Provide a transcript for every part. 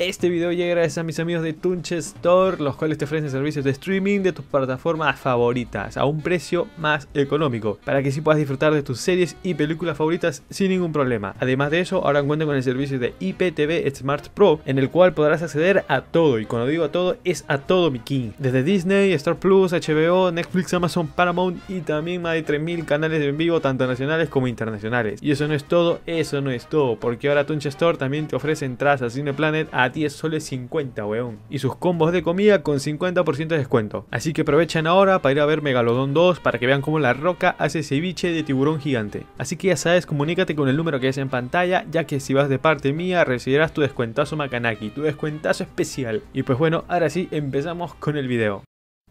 Este video llega gracias a mis amigos de Tunch Store, los cuales te ofrecen servicios de streaming de tus plataformas favoritas a un precio más económico, para que sí puedas disfrutar de tus series y películas favoritas sin ningún problema. Además de eso, ahora cuentan con el servicio de IPTV Smart Pro, en el cual podrás acceder a todo, y cuando digo a todo, es a todo mi king. Desde Disney, Star Plus, HBO, Netflix, Amazon, Paramount y también más de 3.000 canales en vivo, tanto nacionales como internacionales. Y eso no es todo, eso no es todo, porque ahora Tunch Store también te ofrece entradas a CinePlanet a a solo soles 50, weón. Y sus combos de comida con 50% de descuento. Así que aprovechan ahora para ir a ver Megalodon 2 para que vean cómo la roca hace ceviche de tiburón gigante. Así que ya sabes, comunícate con el número que es en pantalla, ya que si vas de parte mía recibirás tu descuentazo Makanaki, tu descuentazo especial. Y pues bueno, ahora sí, empezamos con el video.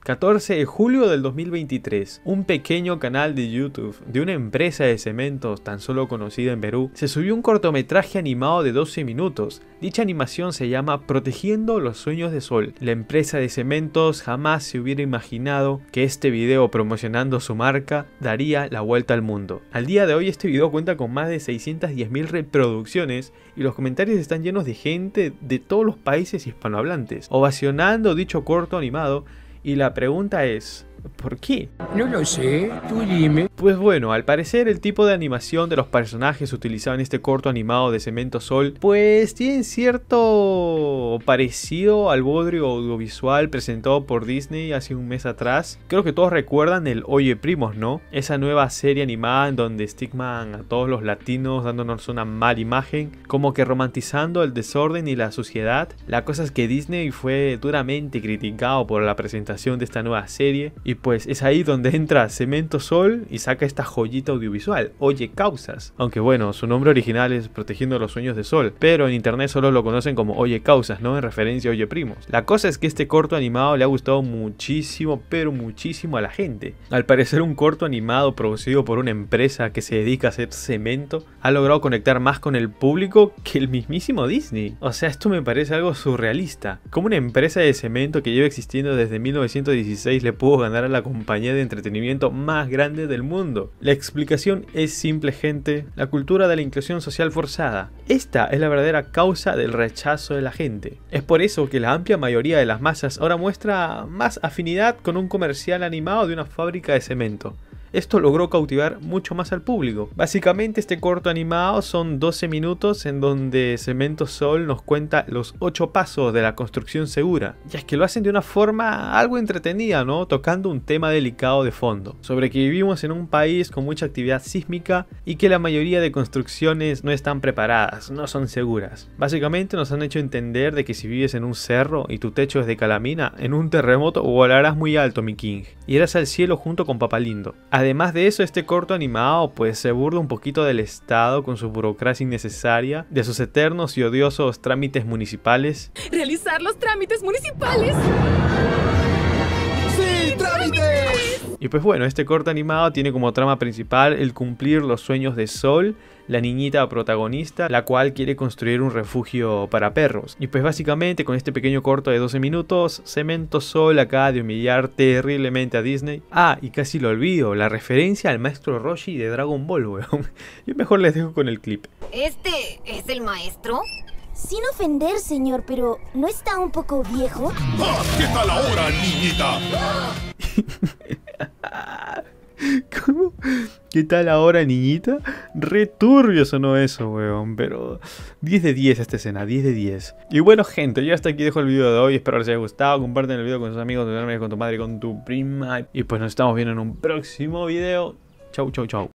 14 de julio del 2023, un pequeño canal de YouTube de una empresa de cementos tan solo conocida en Perú, se subió un cortometraje animado de 12 minutos. Dicha animación se llama Protegiendo los Sueños de Sol. La empresa de cementos jamás se hubiera imaginado que este video promocionando su marca daría la vuelta al mundo. Al día de hoy este video cuenta con más de 610.000 reproducciones y los comentarios están llenos de gente de todos los países hispanohablantes, ovacionando dicho corto animado y la pregunta es, ¿Por qué? No lo sé, tú dime. Pues bueno, al parecer el tipo de animación de los personajes utilizado en este corto animado de Cemento Sol, pues tiene cierto parecido al bodrio audiovisual presentado por Disney hace un mes atrás. Creo que todos recuerdan el Oye Primos, ¿no? Esa nueva serie animada en donde estigman a todos los latinos dándonos una mala imagen, como que romantizando el desorden y la suciedad. La cosa es que Disney fue duramente criticado por la presentación de esta nueva serie y pues es ahí donde entra Cemento Sol y saca esta joyita audiovisual, Oye Causas. Aunque bueno, su nombre original es Protegiendo los Sueños de Sol, pero en internet solo lo conocen como Oye Causas, ¿no? En referencia a Oye Primos. La cosa es que este corto animado le ha gustado muchísimo, pero muchísimo a la gente. Al parecer un corto animado producido por una empresa que se dedica a hacer cemento ha logrado conectar más con el público que el mismísimo Disney. O sea, esto me parece algo surrealista. Como una empresa de cemento que lleva existiendo desde 1916 le pudo ganar a la compañía de entretenimiento más grande del mundo. La explicación es simple gente, la cultura de la inclusión social forzada. Esta es la verdadera causa del rechazo de la gente. Es por eso que la amplia mayoría de las masas ahora muestra más afinidad con un comercial animado de una fábrica de cemento. Esto logró cautivar mucho más al público. Básicamente este corto animado son 12 minutos en donde Cemento Sol nos cuenta los 8 pasos de la construcción segura. Y es que lo hacen de una forma algo entretenida, ¿no? Tocando un tema delicado de fondo. Sobre que vivimos en un país con mucha actividad sísmica y que la mayoría de construcciones no están preparadas, no son seguras. Básicamente nos han hecho entender de que si vives en un cerro y tu techo es de calamina, en un terremoto volarás muy alto, mi King. y Irás al cielo junto con Papalindo. Además de eso, este corto animado pues se burla un poquito del Estado con su burocracia innecesaria, de sus eternos y odiosos trámites municipales. ¡Realizar los trámites municipales! ¡Sí, trámites! Y pues bueno, este corto animado tiene como trama principal el cumplir los sueños de Sol, la niñita protagonista, la cual quiere construir un refugio para perros. Y pues básicamente con este pequeño corto de 12 minutos, Cemento Sol acaba de humillar terriblemente a Disney. Ah, y casi lo olvido, la referencia al maestro Roshi de Dragon Ball, weón. Yo mejor les dejo con el clip. ¿Este es el maestro? Sin ofender, señor, pero ¿no está un poco viejo? Ah, qué tal ahora, niñita! ¿Qué tal ahora, niñita? Returbio sonó eso, weón. Pero 10 de 10 esta escena, 10 de 10. Y bueno, gente, yo hasta aquí dejo el video de hoy. Espero les haya gustado. Comparten el video con sus amigos, con tu madre, con tu prima. Y pues nos estamos viendo en un próximo video. Chau, chau, chau.